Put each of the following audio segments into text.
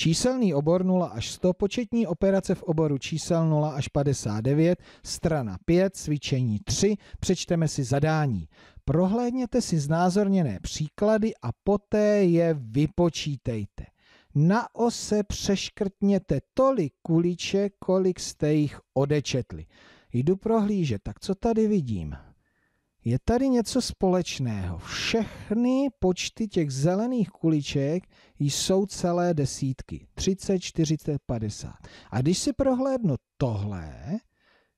Číselný obor 0 až 100, početní operace v oboru čísel 0 až 59, strana 5, cvičení 3, přečteme si zadání. Prohlédněte si znázorněné příklady a poté je vypočítejte. Na ose přeškrtněte tolik kuliček, kolik jste jich odečetli. Jdu prohlížet, tak co tady vidím? je tady něco společného. Všechny počty těch zelených kuliček jsou celé desítky. 30, 40, 50. A když si prohlédnu tohle,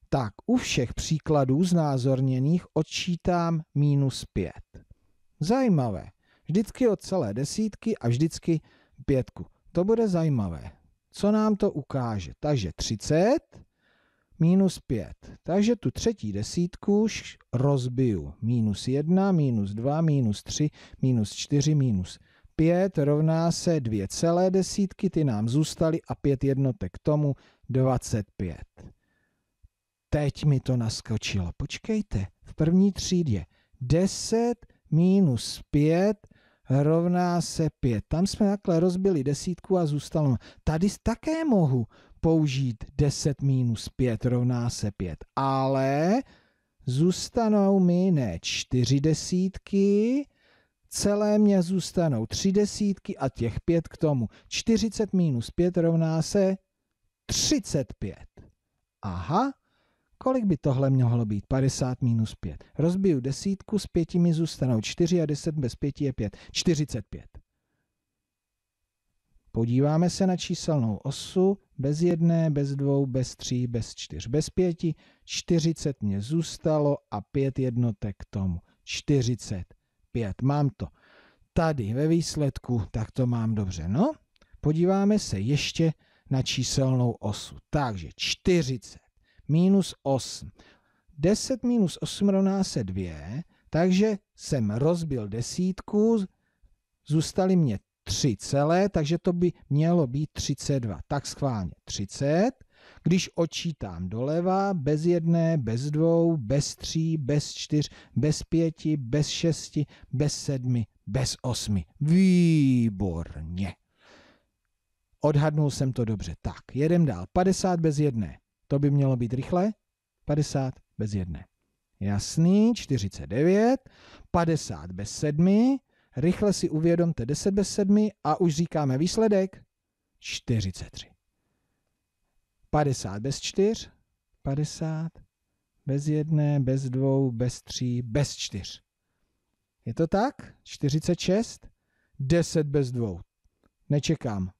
tak u všech příkladů znázorněných odčítám minus 5. Zajímavé. Vždycky od celé desítky a vždycky pětku. To bude zajímavé. Co nám to ukáže? Takže 30 minus 5. Takže tu třetí desítku už rozbiju. Minus 1, minus 2, minus 3, minus 4, minus 5 rovná se dvě celé desítky, ty nám zůstaly a 5 jednotek tomu 25. Teď mi to naskočilo. Počkejte, v první třídě 10 minus 5 rovná se 5. Tam jsme takhle rozbili desítku a zůstalo. Tady také mohu použít 10 minus 5 rovná se 5, ale zůstanou mi ne 4 desítky, celé mě zůstanou 3 desítky a těch 5 k tomu. 40 minus 5 rovná se 35. Aha, kolik by tohle mělo být? 50 minus 5. Rozbiju desítku, s 5 mi zůstanou 4 a 10 bez 5 je 5. 45. Podíváme se na číselnou osu bez jedné, bez dvou, bez tří, bez čtyř, bez pěti. 40 mě zůstalo a pět jednotek tomu. 45. Mám to. Tady ve výsledku, tak to mám dobře. No, podíváme se ještě na číselnou osu. Takže 40 minus 8. 10 minus 8 rovná se 2, takže jsem rozbil desítku, zůstaly mě 3 celé, takže to by mělo být 32. Tak schválně 30. Když odčítám doleva, bez jedné, bez dvou, bez tří, bez čtyř, bez pěti, bez šesti, bez sedmi, bez osmi. Výborně. Odhadnul jsem to dobře. Tak, jedem dál. 50 bez jedné. To by mělo být rychle. 50 bez jedné. Jasný, 49. 50 bez sedmi. Rychle si uvědomte 10 bez 7 a už říkáme výsledek 43. 50 bez 4, 50 bez 1, bez 2, bez 3, bez 4. Je to tak? 46, 10 bez 2. Nečekám.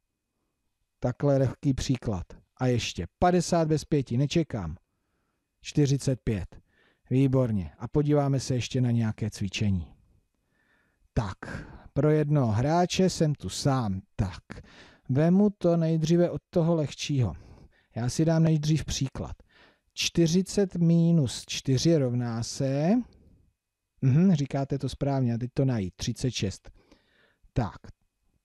Takhle lehký příklad. A ještě 50 bez 5, nečekám. 45. Výborně. A podíváme se ještě na nějaké cvičení tak, pro jednoho hráče jsem tu sám, tak, vemu to nejdříve od toho lehčího. Já si dám nejdřív příklad. 40 minus 4 rovná se, mhm, říkáte to správně, a teď to najít, 36. Tak,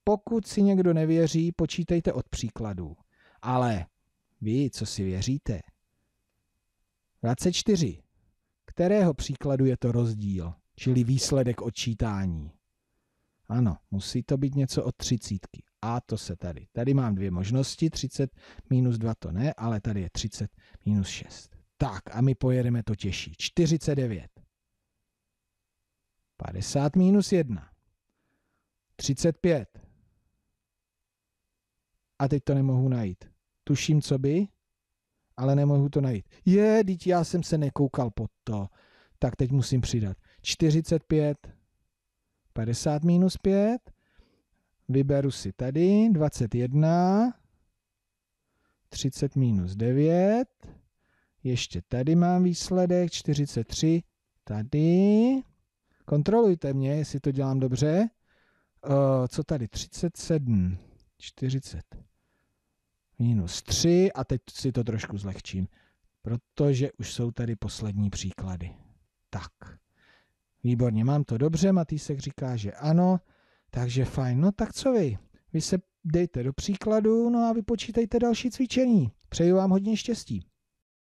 pokud si někdo nevěří, počítejte od příkladů. Ale vy, co si věříte? 24. Kterého příkladu je to rozdíl, čili výsledek odčítání? Ano, musí to být něco od třicítky. A to se tady. Tady mám dvě možnosti, 30 minus 2 to ne, ale tady je 30 minus 6. Tak a my pojedeme to těžší. 49. 50 minus 1. 35. A teď to nemohu najít. Tuším, co by, ale nemohu to najít. Je, teď já jsem se nekoukal pod to. Tak teď musím přidat. 45 50 minus 5, vyberu si tady 21, 30 minus 9, ještě tady mám výsledek 43, tady. Kontrolujte mě, jestli to dělám dobře. Uh, co tady? 37, 40, minus 3 a teď si to trošku zlehčím, protože už jsou tady poslední příklady. Tak. Výborně, mám to dobře, Matýsek říká, že ano, takže fajn, no tak co vy? Vy se dejte do příkladu, no a vypočítejte další cvičení. Přeju vám hodně štěstí.